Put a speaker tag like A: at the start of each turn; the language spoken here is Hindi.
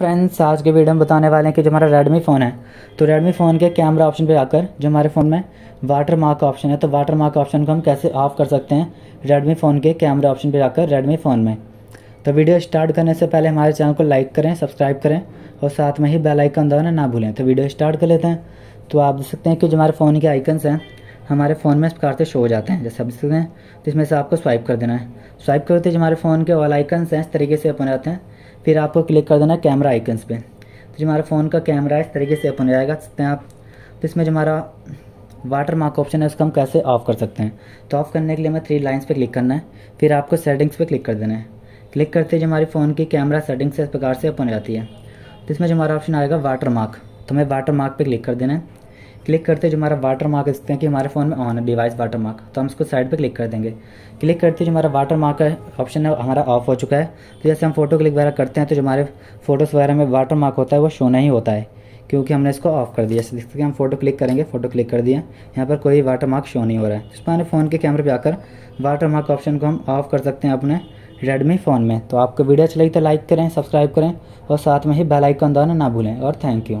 A: फ्रेंड्स आज के वीडियो में बताने वाले हैं कि जो हमारा रेडमी फ़ोन है तो रेडमी फ़ोन के कैमरा ऑप्शन पे आकर जो हमारे फ़ोन में वाटर मार्क ऑप्शन है तो वाटर मार्क ऑप्शन को हम कैसे ऑफ कर सकते हैं रेडमी फ़ोन के कैमरा ऑप्शन पे आकर रेडमी फ़ोन में तो वीडियो स्टार्ट करने से पहले हमारे चैनल को लाइक करें सब्सक्राइब करें और साथ में ही बेलाइकन दबाना ना भूलें तो वीडियो स्टार्ट कर लेते हैं तो आप देख सकते हैं कि जो हमारे फ़ोन के आइकन्स हैं हमारे फ़ोन में इस प्रकार से शो हो जाते हैं जैसे आप सकते हैं तो इसमें से आपको स्वाइप कर देना है स्वाइप करते जो हमारे फ़ोन के ऑल आइकन्स हैं इस तरीके से अपन आते हैं फिर आपको क्लिक कर देना है कैमरा आइकन्स पे तो जो हमारे फ़ोन का कैमरा है इस तरीके से अपन जाएगा सकते हैं आप तो इसमें जो हमारा वाटर मार्क ऑप्शन है उसको हम कैसे ऑफ़ कर सकते हैं तो ऑफ़ करने के लिए हमें थ्री लाइन्स पर क्लिक करना है फिर आपको सेटिंग्स पर क्लिक कर देना है क्लिक करते जो हमारे फ़ोन की कैमरा सेटिंग्स इस प्रकार से अपन जाती है तो इसमें जो हमारा ऑप्शन आएगा वाटर मार्क तो हमें वाटर मार्क पर क्लिक कर देना है क्लिक करते जो हमारा वाटर मार्क देखते हैं कि हमारे फ़ोन में ऑन है डिवाइस वाटर मार्क तो हम इसको साइड पर क्लिक कर देंगे क्लिक करते जो हमारा वाटर मार्क है ऑप्शन है हमारा ऑफ हो चुका है तो जैसे हम फोटो क्लिक वगैरह करते हैं तो जो हमारे फोटोज़ वगैरह में वाटर मार्क होता है वो शो नहीं होता है क्योंकि हमने इसको ऑफ कर दिया जैसे कि हम फोटो क्लिक करेंगे फोटो क्लिक कर दिया यहाँ पर कोई वाटर मार्क शो नहीं हो रहा है तो इस पर फ़ोन के कैमरे पर आकर वाटर मार्क ऑप्शन को हम ऑफ कर सकते हैं अपने रेडमी फ़ोन में तो आपको वीडियो अच्छी लगी तो लाइक करें सब्सक्राइब करें और साथ में ही बेल आइकन दबाना ना भूलें और थैंक यू